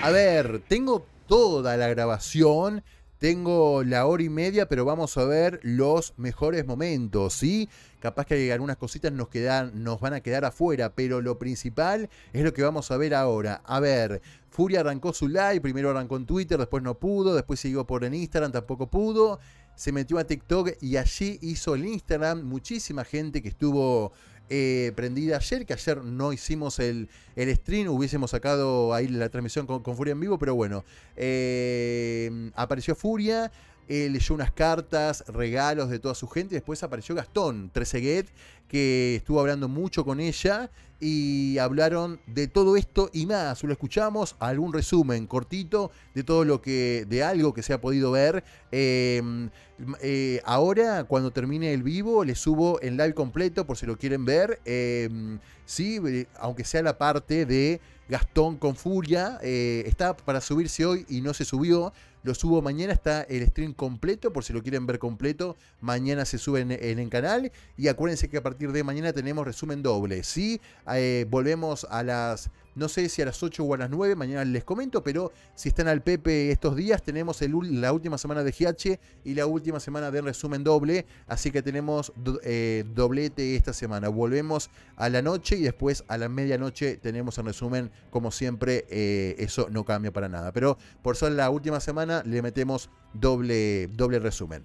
A ver, tengo toda la grabación. Tengo la hora y media, pero vamos a ver los mejores momentos, ¿sí? Capaz que algunas cositas nos, quedan, nos van a quedar afuera, pero lo principal es lo que vamos a ver ahora. A ver, Furia arrancó su live, primero arrancó en Twitter, después no pudo, después siguió por en Instagram, tampoco pudo. Se metió a TikTok y allí hizo el Instagram. Muchísima gente que estuvo eh, prendida ayer, que ayer no hicimos el, el stream, hubiésemos sacado ahí la transmisión con, Furia en vivo, pero bueno, eh, apareció Furia, eh, leyó unas cartas, regalos de toda su gente. Después apareció Gastón Treceguet, que estuvo hablando mucho con ella y hablaron de todo esto y más. Lo escuchamos, algún resumen cortito de todo lo que, de algo que se ha podido ver. Em, eh, ahora, cuando termine el vivo, le subo el live completo por si lo quieren ver. Em, sí, eh, aunque sea la parte de Gastón con furia. Eh, está para subirse hoy y no se subió. Lo subo mañana, está el stream completo, por si lo quieren ver completo. Mañana se sube en, el canal. Y acuérdense que a partir de mañana tenemos resumen doble. ¿sí? Eh, volvemos a las no sé si a las 8 o a las 9, mañana les comento, pero si están al Pepe estos días, tenemos el, la última semana de GH y la última semana de resumen doble. Así que tenemos eh, doblete esta semana. Volvemos a la noche y después a la medianoche tenemos el resumen, como siempre, eh, eso no cambia para nada. Pero por ser la última semana, le metemos doble, doble resumen.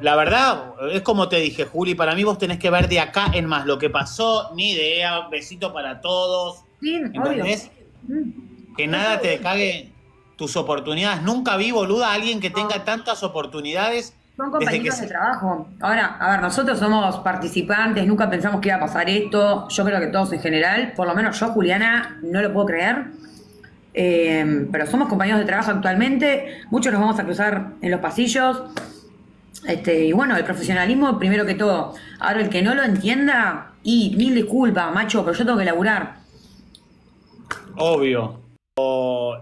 la verdad, es como te dije, Juli, para mí vos tenés que ver de acá en más lo que pasó, ni idea, besito para todos. Sí, mm. Que nada te cague tus oportunidades. Nunca vi, boluda, a alguien que tenga tantas oportunidades. Son compañeros de trabajo. Ahora, a ver, nosotros somos participantes, nunca pensamos que iba a pasar esto. Yo creo que todos en general, por lo menos yo, Juliana, no lo puedo creer. Em, pero somos compañeros de trabajo actualmente, muchos nos vamos a cruzar en los pasillos. Este, y bueno, el profesionalismo primero que todo. Ahora, el que no lo entienda, y mil disculpas, macho, pero yo tengo que laburar. Obvio.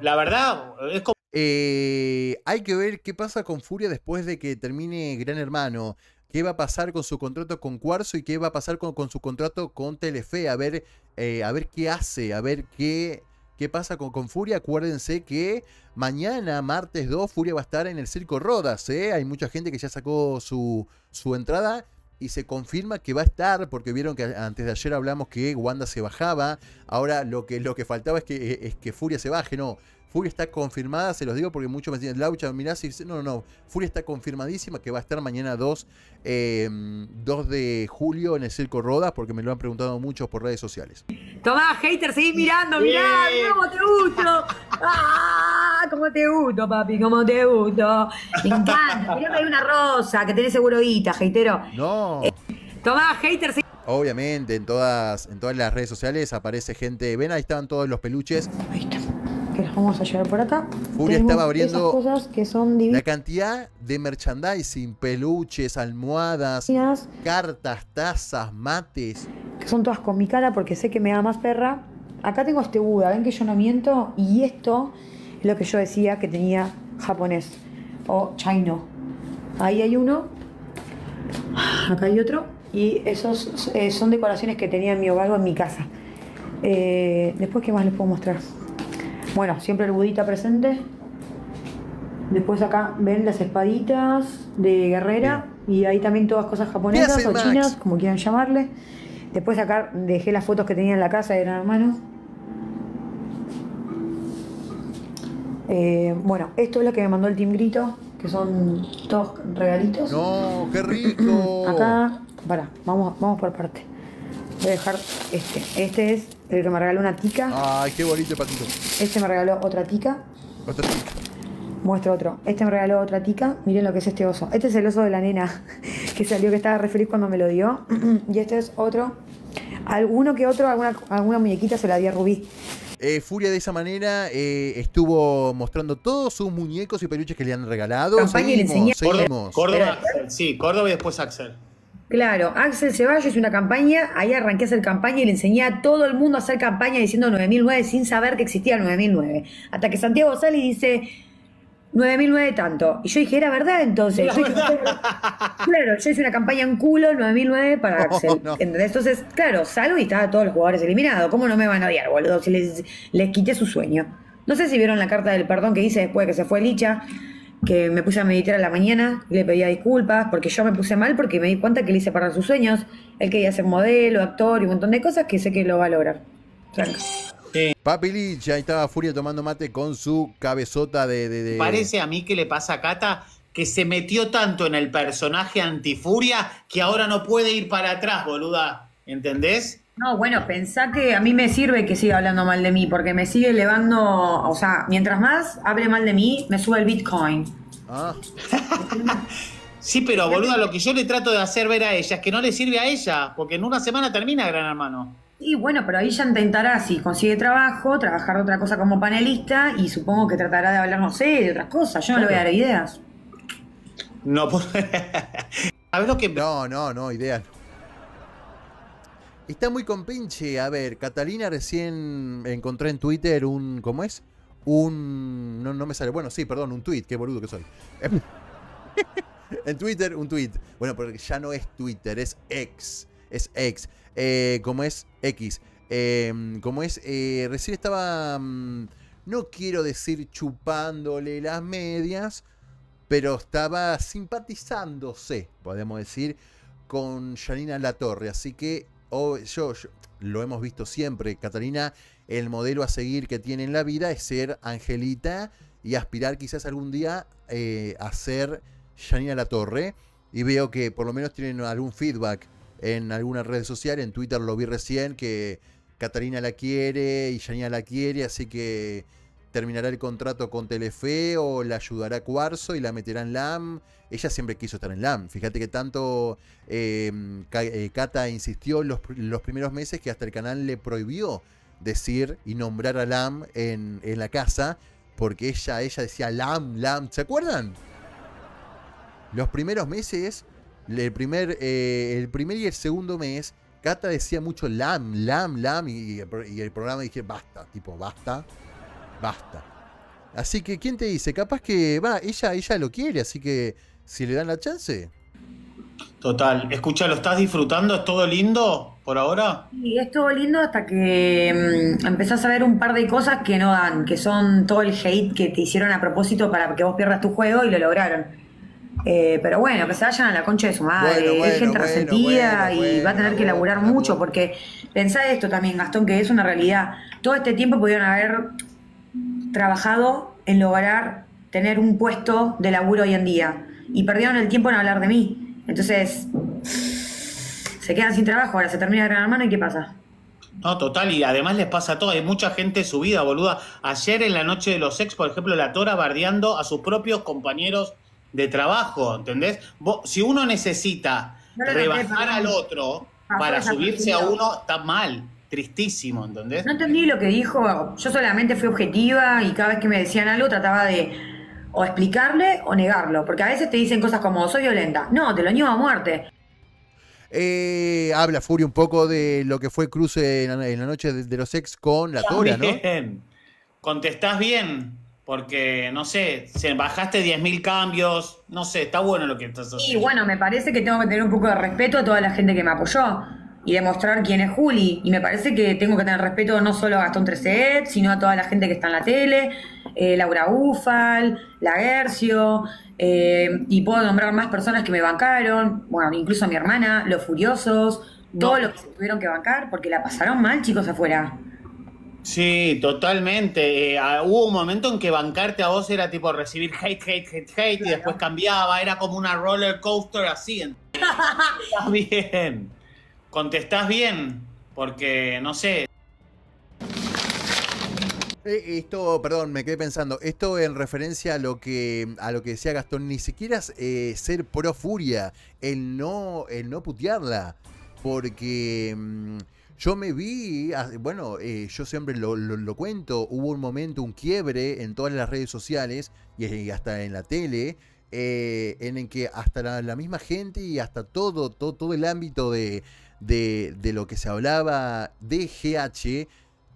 la verdad, es como... Eh, hay que ver qué pasa con Furia después de que termine Gran Hermano qué va a pasar con su contrato con Cuarzo y qué va a pasar con, su contrato con Telefe, a ver, eh, a ver qué hace, a ver qué, ¿Qué pasa con, Furia? Acuérdense que mañana, martes 2, Furia va a estar en el Circo Rodas. ¿eh? Hay mucha gente que ya sacó su, su entrada y se confirma que va a estar, porque vieron que antes de ayer hablamos que Wanda se bajaba. Ahora lo que, lo que faltaba es que, es que Furia se baje, no. Furia está confirmada, se los digo porque muchos me dicen, Laucha, mirá si... No, no, no. Furia está confirmadísima que va a estar mañana 2, 2 em, de julio en el Circo Rodas porque me lo han preguntado muchos por redes sociales. Tomás hater, seguís mirando, mirá, cómo te gusto. ¡Ah! ¿Cómo te gusto, papi? ¿Cómo te gusto? Me encanta. Mirá que hay una rosa que tenés seguro guita, hatero. No. Eh, Tomás hater, seguís... Obviamente, en todas, en todas las redes sociales aparece gente. Ven, ahí estaban todos los peluches que las vamos a llevar por acá. estaba abriendo cosas que son la cantidad de merchandising, peluches, almohadas, cartas, tazas, mates. Que son todas con mi cara porque sé que me da más perra. Acá tengo este Buda, ven que yo no miento. Y esto es lo que yo decía que tenía japonés o chino. Ahí hay uno, acá hay otro. Y esos eh, son decoraciones que tenía mi hogar en mi casa. Eh, después, ¿qué más les puedo mostrar? Bueno, siempre el budita presente. Después acá ven las espaditas de guerrera y ahí también todas cosas japonesas o chinas, como quieran llamarle. Después acá dejé las fotos que tenía en la casa de gran hermano. Eh, bueno, esto es lo que me mandó el Team Grito, que son dos regalitos. ¡No, qué rico! acá, para, vamos, vamos por parte. Voy a dejar este. Este es el me regaló una tica. Ay, qué bonito patito. Este me regaló otra tica. Otra tica. Muestro otro. Este me regaló otra tica. Miren lo que es este oso. Este es el oso de la nena que salió que estaba re feliz cuando me lo dio. y este es otro. Alguno que otro, alguna, alguna muñequita se la dio a Rubí. Eh, Furia de esa manera eh, estuvo mostrando todos sus muñecos y peluches que le han regalado. Campaña seguimos, y Córdoba, Córdoba, sí, Córdoba y después Axel. Claro, Axel Ceballos hizo una campaña, ahí arranqué a hacer campaña y le enseñé a todo el mundo a hacer campaña diciendo 9009 sin saber que existía 9009. Hasta que Santiago sale y dice 9009 tanto. Y yo dije, era verdad entonces. claro, yo hice una campaña en culo 9009 para Axel. Entonces, claro, salgo y a todos los jugadores eliminados. ¿Cómo no me van a odiar, boludo? Si les, les quité su sueño. No sé si vieron la carta del perdón que hice después de que se fue Licha que me puse a meditar a la mañana, le pedía disculpas, porque yo me puse mal, porque me di cuenta que le hice parar sus sueños, él quería ser modelo, actor y un montón de cosas que sé que lo va a lograr. Papi Lich, ahí estaba Furia tomando mate con su cabezota de, de... Parece a mí que le pasa a Cata que se metió tanto en el personaje antifuria que ahora no puede ir para atrás, boluda. ¿Entendés? No, bueno, pensá que a mí me sirve que siga hablando mal de mí, porque me sigue elevando, o sea, mientras más hable mal de mí, me sube el Bitcoin. Ah. sí, pero boluda, lo que yo le trato de hacer ver a ella es que no le sirve a ella, porque en una semana termina Gran Hermano. Y bueno, pero ahí ya intentará, si consigue trabajo, trabajar otra cosa como panelista y supongo que tratará de hablar, no sé, de otras cosas. Yo no le voy a dar ideas. No, que... No, no, no, ideas Está muy compinche. A ver, Catalina recién encontré en Twitter un. ¿Cómo es? Un. No, me sale. Bueno, sí, perdón, un tweet. Qué boludo que soy. en Twitter, un tweet. Bueno, porque ya no es Twitter, es X. Es X. Eh, ¿Cómo es X. Em, ¿Cómo es. Eh, recién estaba. Mm, no quiero decir chupándole las medias. Pero estaba simpatizándose, podemos decir, con Janina Latorre. Así que yo, lo hemos visto siempre, Catalina, el modelo a seguir que tiene en la vida es ser Angelita y aspirar quizás algún día eh, a ser Janina La Torre. Y veo que por lo menos tienen algún feedback en alguna red social, en Twitter lo vi recién, que Catalina la quiere y Janina la quiere, así que terminará el contrato con Telefe o la ayudará Cuarzo y la meterá en LAM. Ella siempre quiso estar en LAM. Fíjate que tanto Kata em, eh, Cata insistió los, los primeros meses que hasta el canal le prohibió decir y nombrar a LAM en, la casa porque ella, ella decía LAM, LAM. ¿Se acuerdan? Los primeros meses, el primer, eh, el primer y el segundo mes, Cata decía mucho LAM, LAM, LAM y, y el programa dije basta, tipo basta Basta. Así que, ¿quién te dice? Capaz que, va, ella, ella lo quiere, así que si le dan la chance. Total. Escucha, ¿lo estás disfrutando? ¿Es todo lindo por ahora? Sí, es todo lindo hasta que mm, empezás a ver un par de cosas que no dan, que son todo el hate que te hicieron a propósito para que vos pierdas tu juego y lo lograron. Eh, pero bueno, que se vayan a la concha de su madre, bueno, gente resentida y va a tener que laburar mucho, porque pensá esto también, Gastón, que es una realidad. Todo este tiempo pudieron haber trabajado en lograr tener un puesto de laburo hoy en día y perdieron el tiempo en hablar de mí. Entonces, se quedan sin trabajo, ahora se termina de Gran mano y ¿qué pasa? No, total, y además les pasa a todos. Hay mucha gente subida, boluda. Ayer en la noche de los sex por ejemplo, la Tora bardeando a sus propios compañeros de trabajo, ¿entendés? si uno necesita rebajar al otro para subirse a uno, está mal tristísimo, ¿entendés? No entendí lo que dijo, yo solamente fui objetiva y cada vez que me decían algo trataba de o explicarle o negarlo, porque a veces te dicen cosas como soy violenta, no, te lo niego a muerte. Eh, habla Furia un poco de lo que fue cruce en la, noche de, los ex con la Tora, ¿no? Contestás bien, porque no sé, se bajaste 10.000 cambios, no sé, está bueno lo que estás haciendo. Y bueno, me parece que tengo que tener un poco de respeto a toda la gente que me apoyó y demostrar quién es Juli. Y me parece que tengo que tener respeto no solo a Gastón Ed sino a toda la gente que está en la tele, eh, Laura Ufal, la eh, y puedo nombrar más personas que me bancaron, bueno, incluso a mi hermana, Los Furiosos, todos los que se tuvieron que bancar, porque la pasaron mal, chicos, afuera. Sí, totalmente. Eh, ah, hubo un momento en que bancarte a vos era tipo recibir hate, hate, hate, hate, y después cambiaba, era como una roller coaster así. Está bien contestás bien, porque no sé. Eh, esto, perdón, me quedé pensando. Esto en referencia a lo que a lo que decía Gastón, ni siquiera eh, ser pro furia, el no, no putearla. Porque mm, yo me vi, ah, bueno, eh, yo siempre lo, cuento, hubo un momento, un quiebre en todas las redes sociales y hasta en la tele, en el que hasta la, la, misma gente y hasta todo, todo, todo el ámbito de, de, lo que se hablaba de GH,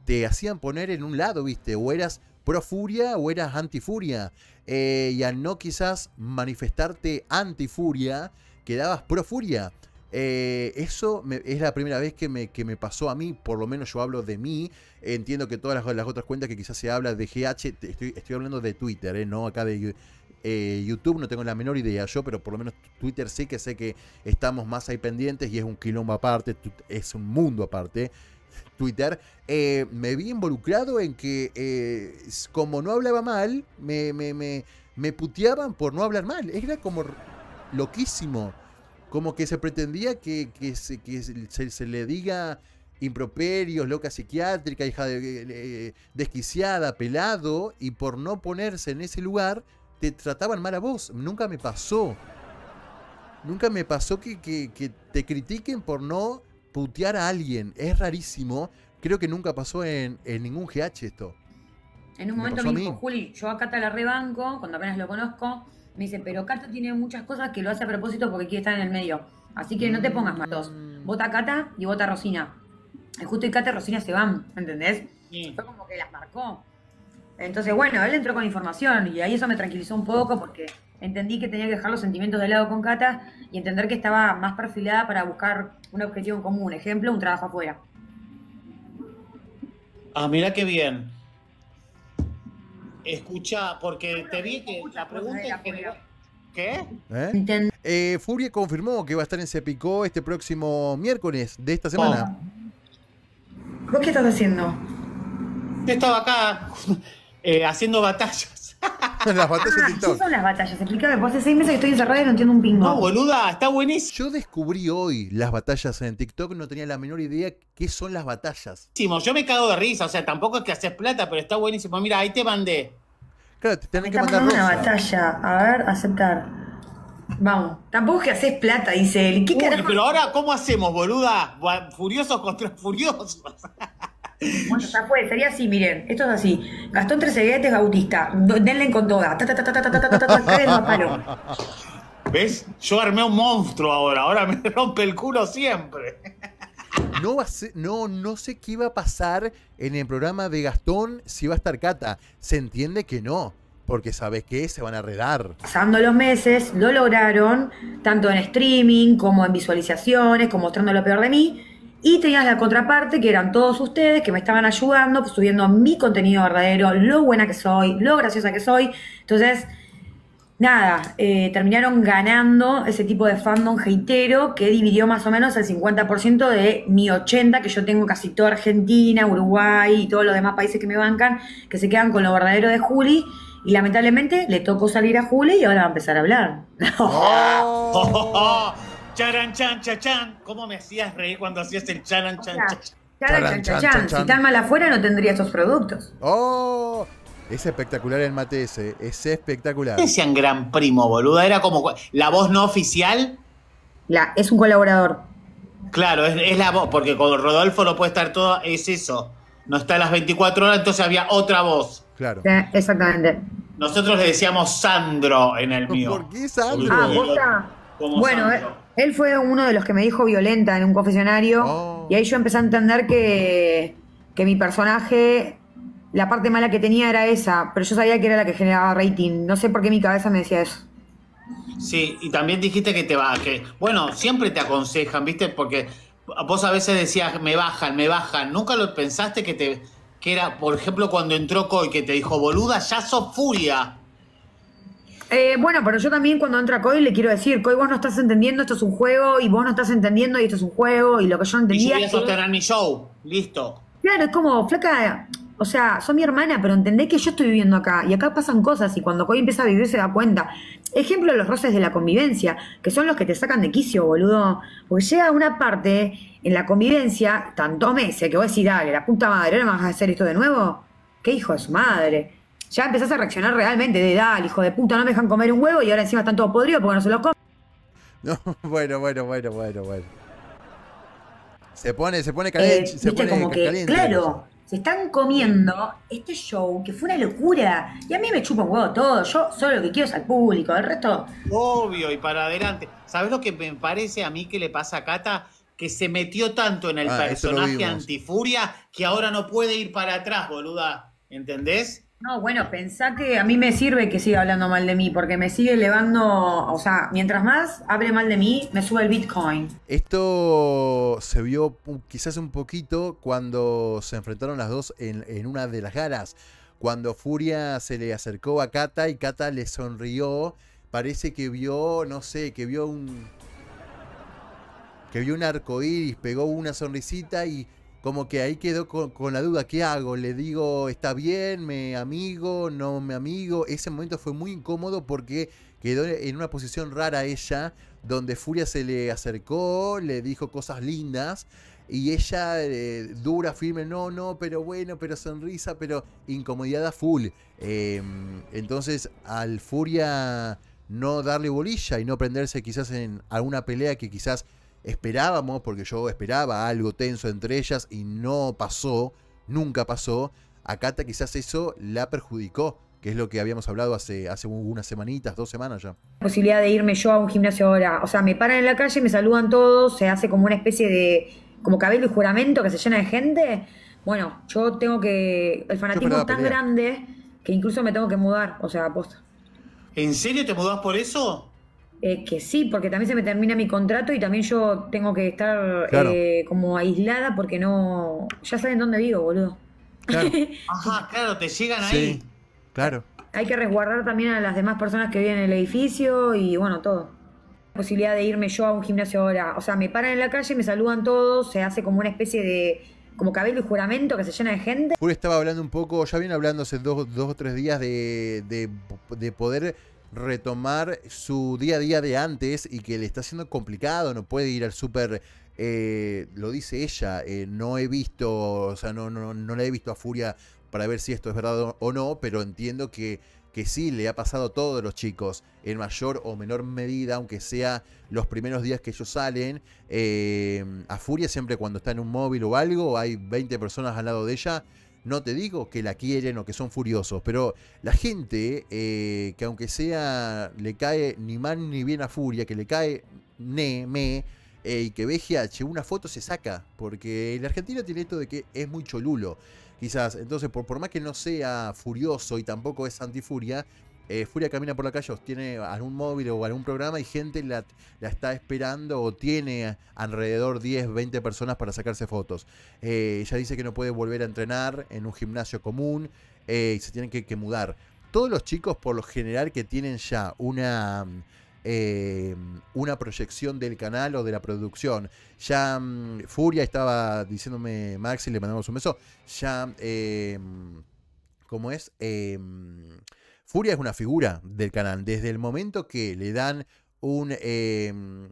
te hacían poner en un lado, ¿viste? O eras pro furia o eras antifuria. Eh, y al no quizás manifestarte antifuria, quedabas pro furia. Eh, eso es la primera vez que me, que me, pasó a mí, por lo menos yo hablo de mí. Entiendo que todas las, otras cuentas que quizás se habla de GH, estoy, estoy hablando de Twitter, eh, no acá de, eh, YouTube, no tengo la menor idea yo, pero por lo menos Twitter sí que sé que estamos más ahí pendientes y es un quilombo aparte, es un mundo aparte. Twitter, eh, me vi involucrado en que eh, como no hablaba mal, me, puteaban por no hablar mal. Era como loquísimo. Como que se pretendía que, se, que se, le diga improperios, loca psiquiátrica, hija de, desquiciada, pelado, y por no ponerse en ese lugar, te trataban mal a vos. Nunca me pasó. Nunca me pasó que, te critiquen por no putear a alguien. Es rarísimo. Creo que nunca pasó en, ningún GH esto. En un momento me, dijo, Juli, yo a Cata la rebanco, cuando apenas lo conozco, me dice, pero Cata tiene muchas cosas que lo hace a propósito porque quiere estar en el medio. Así que no te pongas malos. Mm. Vota Cata y vota Rosina. justo y Cata y Rosina se van, ¿entendés? Fue como que las marcó. Entonces, bueno, él entró con información y ahí eso me tranquilizó un poco porque entendí que tenía que dejar los sentimientos de lado con Cata y entender que estaba más perfilada para buscar un objetivo común, ejemplo, un trabajo afuera. Ah, mira qué bien. Escucha, porque te vi que la pregunta ¿Qué? ¿Eh? ¿Eh? Furia confirmó que va a estar en Cepicó este próximo miércoles de esta semana. Oh. ¿Vos qué estás haciendo? Estaba acá eh, haciendo batallas. ¿Qué ah, son las batallas? Explícame, vos pues hace seis meses que estoy encerrado y no entiendo un pingo. No, boluda, está buenísimo. Yo descubrí hoy las batallas en TikTok, no tenía la menor idea qué son las batallas. Yo me cago de risa, o sea, tampoco es que haces plata, pero está buenísimo. Mira, ahí te mandé. Claro, te tenés que mandar una batalla. A ver, aceptar. Vamos. Tampoco es que haces plata, dice él. ¿Qué Uy, pero ahora, ¿cómo hacemos, boluda? Furiosos contra furiosos. Bueno, ya sería así, miren, esto es así. Gastón es Bautista, denle con toda. ¿Ves? Yo armé un monstruo ahora, ahora me rompe el culo siempre. No, va a ser, no, no sé qué iba a pasar en el programa de Gastón si va a estar Cata. Se entiende que no porque sabes que se van a redar. Pasando los meses, lo lograron, tanto en streaming como en visualizaciones, como mostrando lo peor de mí. Y tenías la contraparte, que eran todos ustedes que me estaban ayudando, pues, subiendo mi contenido verdadero, lo buena que soy, lo graciosa que soy. Entonces, nada, eh, terminaron ganando ese tipo de fandom heitero que dividió más o menos el 50% de mi 80, que yo tengo casi toda Argentina, Uruguay y todos los demás países que me bancan, que se quedan con lo verdadero de Juli. Y lamentablemente le tocó salir a Juli y ahora va a empezar a hablar. Oh charan chan chachan. ¿Cómo me hacías reír cuando hacías el charan chan Charan chan chan! Si tan mal afuera no tendría esos productos. ¡Oh! Es espectacular el mate ese, es espectacular. ¿Qué decían gran primo, boluda? Era como la voz no oficial. La, es un colaborador. Claro, es, la voz, porque con Rodolfo no puede estar todo, es eso. No está a las 24 horas, entonces había otra voz. Claro. Eh, exactamente. Nosotros le decíamos Sandro en el mío. ¿Por qué Sandro? Ah, bueno, eh, él fue uno de los que me dijo violenta en un confesionario. Oh. Y ahí yo empecé a entender que, mi personaje, la parte mala que tenía era esa, pero yo sabía que era la que generaba rating. No sé por qué mi cabeza me decía eso. Sí, y también dijiste que te va, que bueno, siempre te aconsejan, ¿viste? Porque vos a veces decías, me bajan, me bajan. Nunca lo pensaste que te que era, por ejemplo, cuando entró Coy, que te dijo, boluda, ya sos furia. Eh, bueno, pero yo también cuando entra COI le quiero decir, Coy, vos no estás entendiendo, esto es un juego, y vos no estás entendiendo, y esto es un juego, y lo que yo entendía... Y voy a mi show, listo. Claro, es como, flaca, o sea, soy mi hermana, pero entendés que yo estoy viviendo acá, y acá pasan cosas, y cuando COI empieza a vivir se da cuenta. Ejemplo, de los roces de la convivencia, que son los que te sacan de quicio, boludo. Porque llega una parte en la convivencia, tanto meses, que vos decís, dale, la puta madre, ¿ahora me vas a hacer esto de nuevo? ¿Qué hijo de su madre? ya empezás a reaccionar realmente de dale, hijo de puta, no me dejan comer un huevo y ahora encima están todos podridos porque no se los comen. bueno, bueno, bueno, bueno, bueno. Se pone, se pone eh, caliente, se pone como que, Claro, se están comiendo este show que fue una locura. Y a mí me chupa un huevo todo. Yo solo lo que quiero es al público, el resto. Obvio, y para adelante. ¿Sabes lo que me parece a mí que le pasa a Cata? que se metió tanto en el ah, personaje antifuria que ahora no puede ir para atrás, boluda. ¿Entendés? No, bueno, pensá que a mí me sirve que siga hablando mal de mí, porque me sigue elevando, o sea, mientras más hable mal de mí, me sube el Bitcoin. Esto se vio quizás un poquito cuando se enfrentaron las dos en, una de las galas, cuando Furia se le acercó a Kata y Kata le sonrió, parece que vio, no sé, que vio un... que vio un arco iris, pegó una sonrisita y como que ahí quedó con, la duda, ¿qué hago? ¿Le digo, está bien, me amigo, no me amigo? Ese momento fue muy incómodo porque quedó en una posición rara ella, donde Furia se le acercó, le dijo cosas lindas. Y ella eh, dura, firme, no, no, pero bueno, pero sonrisa, pero incomodidad a full. Em, entonces, al Furia no darle bolilla y no prenderse quizás en alguna pelea que quizás esperábamos, porque yo esperaba algo tenso entre ellas y no pasó, nunca pasó, a Kata quizás eso la perjudicó, que es lo que habíamos hablado hace, hace unas semanitas, dos semanas ya. La posibilidad de irme yo a un gimnasio ahora, o sea, me paran en la calle, me saludan todos, se hace como una especie de, como cabello y juramento que se llena de gente. Bueno, yo tengo que, el fanatismo es tan grande que incluso me tengo que mudar, o sea, aposta. ¿En serio te mudás por eso? eh, que sí, porque también se me termina mi contrato y también yo tengo que estar eh, como aislada porque no. Ya saben dónde vivo, boludo. Claro. Ajá, claro, te llegan sí, ahí. Claro. Hay que resguardar también a las demás personas que viven en el edificio y bueno, todo. La Posibilidad de irme yo a un gimnasio ahora. O sea, me paran en la calle, me saludan todos, se hace como una especie de como cabello y juramento que se llena de gente. estaba hablando un poco, ya viene hablando hace dos, o tres días de, de poder retomar su día a día de antes y que le está siendo complicado, no puede ir al súper. Eh, lo dice ella, eh, no he visto, o sea, no, no, no le he visto a Furia para ver si esto es verdad o no, pero entiendo que, que sí, le ha pasado a todos los chicos, en mayor o menor medida, aunque sea los primeros días que ellos salen. Eh, a Furia siempre cuando está en un móvil o algo, hay 20 personas al lado de ella, no te digo que la quieren o que son furiosos, pero la gente eh, que aunque sea le cae ni mal ni bien a furia, que le cae ne, me, eh, y que ve GH, una foto se saca, porque la Argentina tiene esto de que es muy cholulo. Quizás, entonces, por, por más que no sea furioso y tampoco es antifuria, eh, Furia camina por la calle, tiene algún móvil o algún programa y gente la, está esperando o tiene alrededor 10, 20 personas para sacarse fotos. Eh, ella dice que no puede volver a entrenar en un gimnasio común eh, y se tienen que, mudar. Todos los chicos, por lo general, que tienen ya una. una proyección del canal o de la producción. Ya mm, Furia estaba diciéndome, Maxi, le mandamos un beso. Ya, ¿cómo es? Furia es una figura del canal. Desde el momento que le dan un em,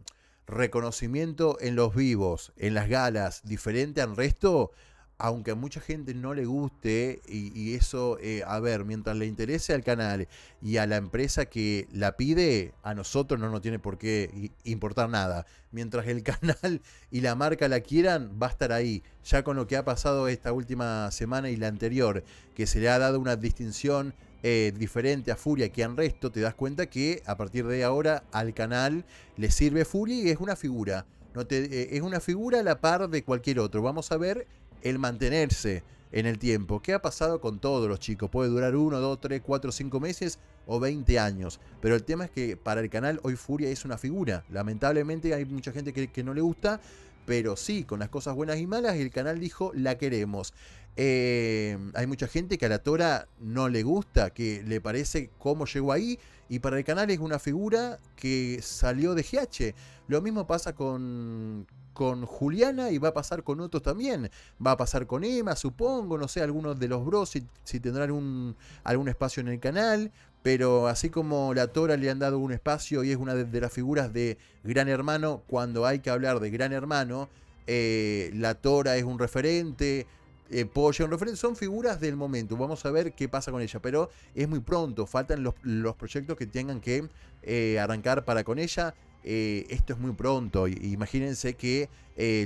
reconocimiento en los vivos, en las galas, diferente al resto, aunque a mucha gente no le guste, y, eso, eh, a ver, mientras le interese al canal y a la empresa que la pide, a nosotros no nos tiene por qué importar nada. Mientras el canal y la marca la quieran, va a estar ahí. Ya con lo que ha pasado esta última semana y la anterior, que se le ha dado una distinción eh, diferente a Furia que han resto, te das cuenta que a partir de ahora al canal le sirve Furia y es una figura. No te, eh, es una figura a la par de cualquier otro. Vamos a ver el mantenerse en el tiempo. ¿Qué ha pasado con todos los chicos? Puede durar 1, 2, 3, 4, 5 meses o 20 años. Pero el tema es que para el canal hoy Furia es una figura. Lamentablemente hay mucha gente que no le gusta, pero sí, con las cosas buenas y malas, el canal dijo, la queremos. Em, hay mucha gente que a la Tora no le gusta, que le parece cómo llegó ahí, y para el canal es una figura que salió de GH. Lo mismo pasa con, con Juliana y va a pasar con otros también. Va a pasar con Emma, supongo, no sé, algunos de los bros si, tendrán algún espacio en el canal pero así como la Tora le han dado un espacio y es una de, las figuras de Gran Hermano, cuando hay que hablar de Gran Hermano, eh, la Tora es un referente, eh, son figuras del momento, vamos a ver qué pasa con ella, pero es muy pronto, faltan los, proyectos que tengan que eh, arrancar para con ella. Eh, esto es muy pronto, imagínense que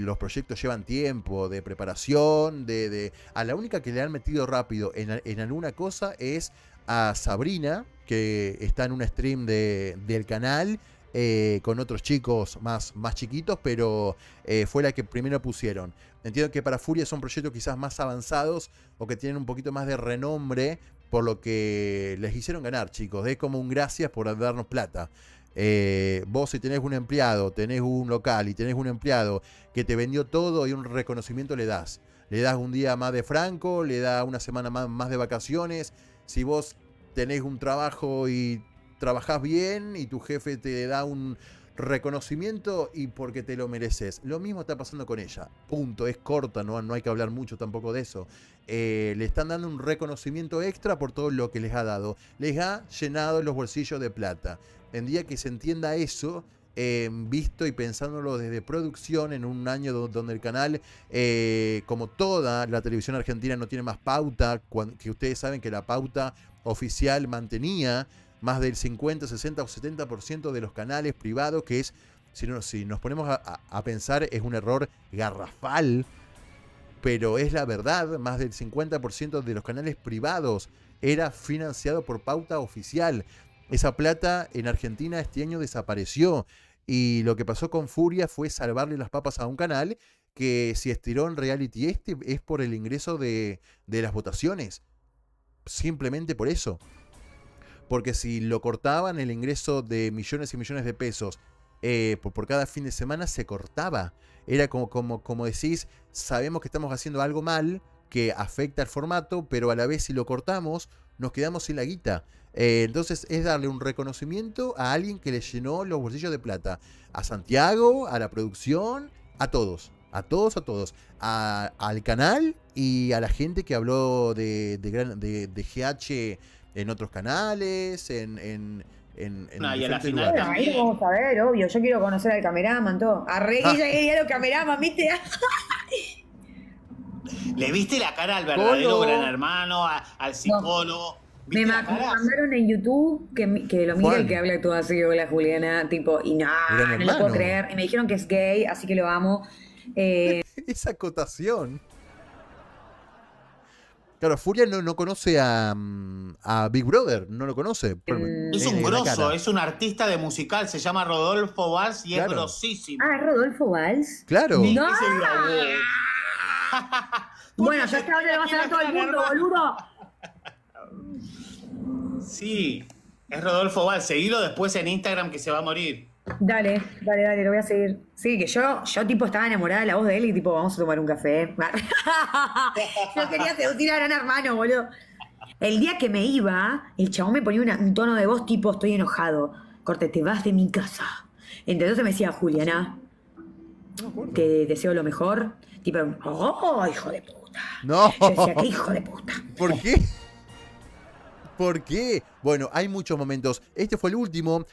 los proyectos llevan tiempo de preparación, de, A la única que le han metido rápido en alguna cosa es a Sabrina, que está en un stream del canal. Eh, con otros chicos más, más chiquitos, pero eh, fue la que primero pusieron. Entiendo que para Furia son proyectos quizás más avanzados o que tienen un poquito más de renombre por lo que les hicieron ganar, chicos. Es como un gracias por darnos plata. Eh, vos si tenés un empleado, tenés un local y tenés un empleado que te vendió todo y un reconocimiento le das. Le das un día más de franco, le das una semana más, más de vacaciones. Si vos tenés un trabajo y trabajás bien y tu jefe te da un reconocimiento y porque te lo mereces. Lo mismo está pasando con ella. Punto, es corta, no, no hay que hablar mucho tampoco de eso. Eh, le están dando un reconocimiento extra por todo lo que les ha dado. Les ha llenado los bolsillos de plata. En día que se entienda eso, em, visto y pensándolo desde producción en un año donde el canal, eh, como toda la televisión argentina, no tiene más pauta, que ustedes saben que la pauta oficial mantenía más del 50, 60 o 70% de los canales privados, que es, si, si nos ponemos a, pensar, es un error garrafal, pero es la verdad, más del 50% de los canales privados era financiado por pauta oficial. Esa plata en Argentina este año desapareció y lo que pasó con Furia fue salvarle las papas a un canal que si estiró en reality este es por el ingreso de, de las votaciones Simplemente por eso. Porque si lo cortaban, el ingreso de millones y millones de pesos eh, por, cada fin de semana se cortaba. Era como, como, como decís, sabemos que estamos haciendo algo mal que afecta al formato, pero a la vez si lo cortamos, nos quedamos sin la guita. Eh, entonces es darle un reconocimiento a alguien que le llenó los bolsillos de plata. A Santiago, a la producción, a todos. A todos, a todos. al canal y a la gente que habló de, de, de GH en otros canales, en... en, ah, y a la final ahí vamos a ver, obvio. Yo quiero conocer al cameraman, todo. A ya, ah. lo cameraman, ¿viste? ¿Le viste la cara al verdadero gran hermano, al psicólogo? Me mandaron en YouTube que, que lo mire el que habla todo así, hola Juliana, tipo, y nada, no lo puedo creer. Y me dijeron que es gay, así que lo amo. Eh, Esa acotación. Claro, Furia no, conoce a, mm, a, Big Brother, no lo conoce. es un grosso, es un artista de musical, se llama Rodolfo Valls y es grosísimo. Ah, Rodolfo Valls. Claro. bueno, ya está vas a todo el mundo, boludo. Sí, es Rodolfo Valls. Seguilo después en Instagram que se va a morir. Dale, dale, dale, lo voy a seguir. Sí, que yo, yo tipo estaba enamorada de la voz de él y tipo, vamos a tomar un café. No quería seducir a gran hermano, boludo. El día que me iba, el chabón me ponía un tono de voz tipo, estoy enojado. Corte, te vas de mi casa. Entonces me decía, Juliana, te deseo lo mejor. Tipo, oh, hijo de puta. No. Yo decía, hijo de puta. ¿Por qué? ¿Por qué? Bueno, hay muchos momentos. Este fue el último.